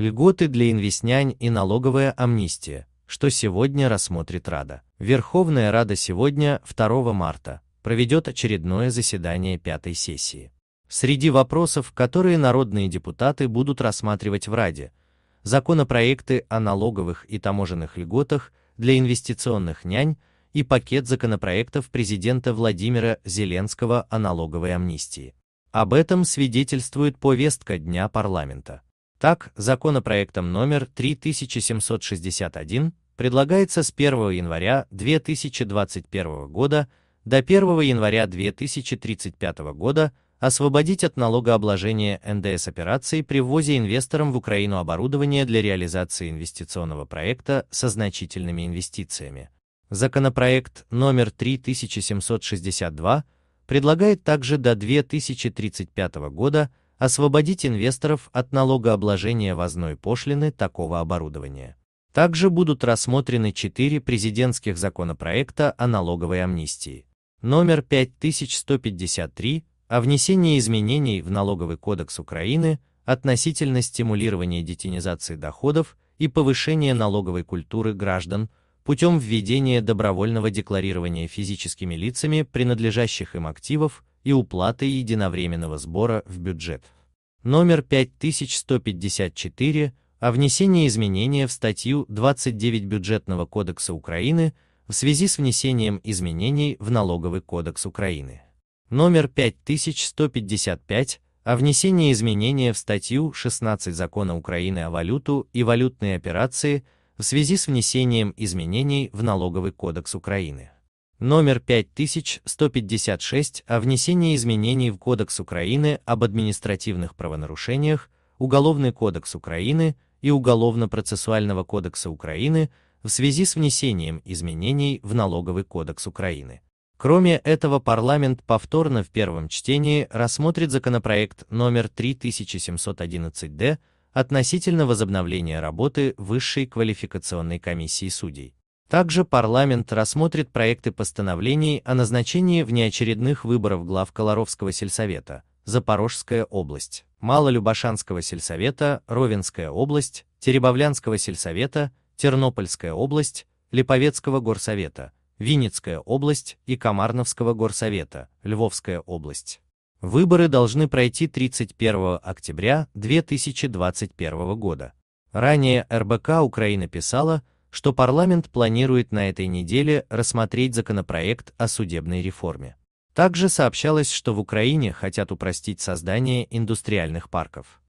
льготы для инвестнян и налоговая амнистия, что сегодня рассмотрит Рада. Верховная Рада сегодня, 2 марта, проведет очередное заседание пятой сессии. Среди вопросов, которые народные депутаты будут рассматривать в Раде, законопроекты о налоговых и таможенных льготах для инвестиционных нянь и пакет законопроектов президента Владимира Зеленского о налоговой амнистии. Об этом свидетельствует повестка дня парламента. Так, законопроектом номер 3761 предлагается с 1 января 2021 года до 1 января 2035 года освободить от налогообложения НДС операций при ввозе инвесторам в Украину оборудования для реализации инвестиционного проекта со значительными инвестициями. Законопроект номер 3762 предлагает также до 2035 года освободить инвесторов от налогообложения возной пошлины такого оборудования. Также будут рассмотрены четыре президентских законопроекта о налоговой амнистии. Номер 5153 о внесении изменений в налоговый кодекс Украины относительно стимулирования детинизации доходов и повышения налоговой культуры граждан путем введения добровольного декларирования физическими лицами принадлежащих им активов и уплаты единовременного сбора в бюджет. Номер 5154 о внесении изменения в статью 29 Бюджетного кодекса Украины в связи с внесением изменений в Налоговый кодекс Украины. Номер 5155 о внесении изменения в статью 16 Закона Украины о валюту и валютные операции в связи с внесением изменений в Налоговый кодекс Украины номер 5156 о внесении изменений в Кодекс Украины об административных правонарушениях, Уголовный кодекс Украины и Уголовно-процессуального кодекса Украины в связи с внесением изменений в Налоговый кодекс Украины. Кроме этого, парламент повторно в первом чтении рассмотрит законопроект номер 3711-д относительно возобновления работы Высшей квалификационной комиссии судей. Также парламент рассмотрит проекты постановлений о назначении внеочередных выборов глав Колоровского сельсовета, Запорожская область, Малолюбашанского сельсовета, Ровенская область, Теребовлянского сельсовета, Тернопольская область, Липовецкого горсовета, Винницкая область и Комарновского горсовета, Львовская область. Выборы должны пройти 31 октября 2021 года. Ранее РБК Украина писала, что парламент планирует на этой неделе рассмотреть законопроект о судебной реформе. Также сообщалось, что в Украине хотят упростить создание индустриальных парков.